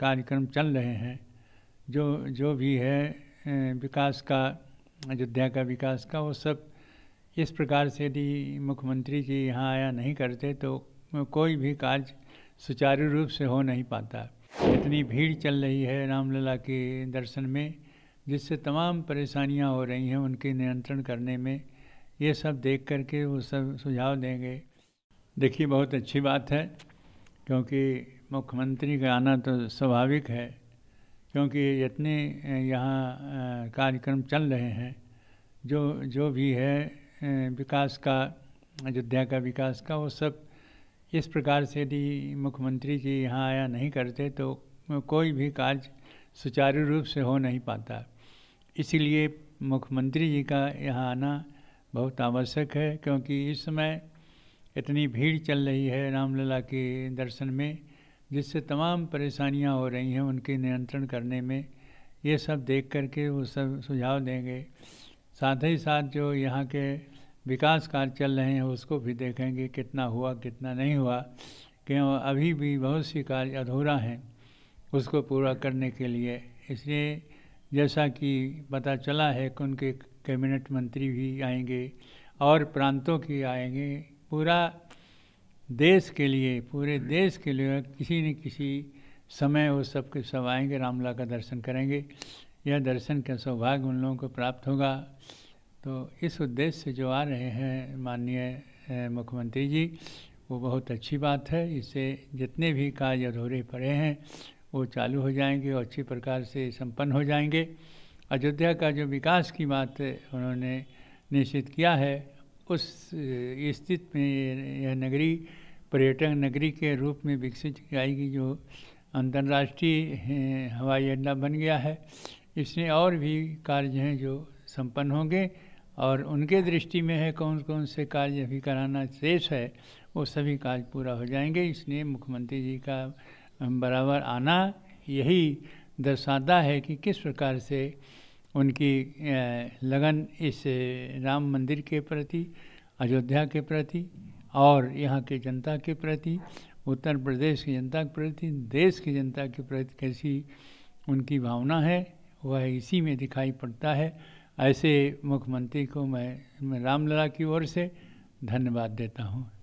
कार्यक्रम चल रहे हैं जो जो भी है विकास का अयोध्या का विकास का वो सब इस प्रकार से यदि मुख्यमंत्री जी यहाँ आया नहीं करते तो कोई भी कार्य सुचारू रूप से हो नहीं पाता इतनी भीड़ चल रही है रामलला के दर्शन में जिससे तमाम परेशानियाँ हो रही हैं उनके नियंत्रण करने में ये सब देख करके वो सब सुझाव देंगे देखिए बहुत अच्छी बात है क्योंकि मुख्यमंत्री का आना तो स्वाभाविक है क्योंकि जितने यहाँ कार्यक्रम चल रहे हैं जो जो भी है विकास का अयोध्या का विकास का वो सब इस प्रकार से यदि मुख्यमंत्री जी यहाँ आया नहीं करते तो कोई भी कार्य सुचारू रूप से हो नहीं पाता इसीलिए मुख्यमंत्री जी का यहाँ आना बहुत आवश्यक है क्योंकि इस समय इतनी भीड़ चल रही है रामलला के दर्शन में जिससे तमाम परेशानियां हो रही हैं उनके नियंत्रण करने में ये सब देख करके वो सब सुझाव देंगे साथ ही साथ जो यहाँ के विकास कार्य चल रहे हैं उसको भी देखेंगे कितना हुआ कितना नहीं हुआ क्यों अभी भी बहुत सी कार्य अधूरा हैं उसको पूरा करने के लिए इसलिए जैसा कि पता चला है कि उनके कैबिनेट मंत्री भी आएंगे और प्रांतों की आएंगे पूरा देश के लिए पूरे देश के लिए किसी न किसी समय वो सब के सब आएंगे रामला का दर्शन करेंगे यह दर्शन का सौभाग्य उन लोगों को प्राप्त होगा तो इस उद्देश्य से जो आ रहे हैं माननीय मुख्यमंत्री जी वो बहुत अच्छी बात है इससे जितने भी कार्य अधूरे पड़े हैं वो चालू हो जाएंगे और अच्छी प्रकार से संपन्न हो जाएंगे अयोध्या का जो विकास की बात उन्होंने निश्चित किया है उस स्थित में यह नगरी पर्यटन नगरी के रूप में विकसित जाएगी जो अंतर्राष्ट्रीय हवाई अड्डा बन गया है इसमें और भी कार्य हैं जो संपन्न होंगे और उनके दृष्टि में है कौन कौन से कार्य अभी कराना शेष है वो सभी कार्य पूरा हो जाएंगे इसलिए मुख्यमंत्री जी का बराबर आना यही दर्शाता है कि किस प्रकार से उनकी लगन इस राम मंदिर के प्रति अयोध्या के प्रति और यहाँ के जनता के प्रति उत्तर प्रदेश की जनता के प्रति देश की जनता के प्रति कैसी उनकी भावना है वह इसी में दिखाई पड़ता है ऐसे मुख्यमंत्री को मैं, मैं रामलला की ओर से धन्यवाद देता हूँ